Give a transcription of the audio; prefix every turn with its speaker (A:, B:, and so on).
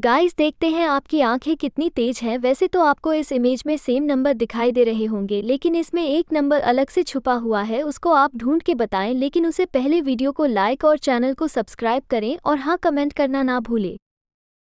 A: guys देखते हैं आपकी आंखें कितनी तेज हैं वैसे तो आपको इस इमेज में सेम नंबर दिखाई दे रहे होंगे लेकिन इसमें एक नंबर अलग से छुपा हुआ है उसको आप ढूंढ के बताएं लेकिन उसे पहले वीडियो को लाइक और चैनल को सब्सक्राइब करें और हाँ कमेंट करना ना भूलें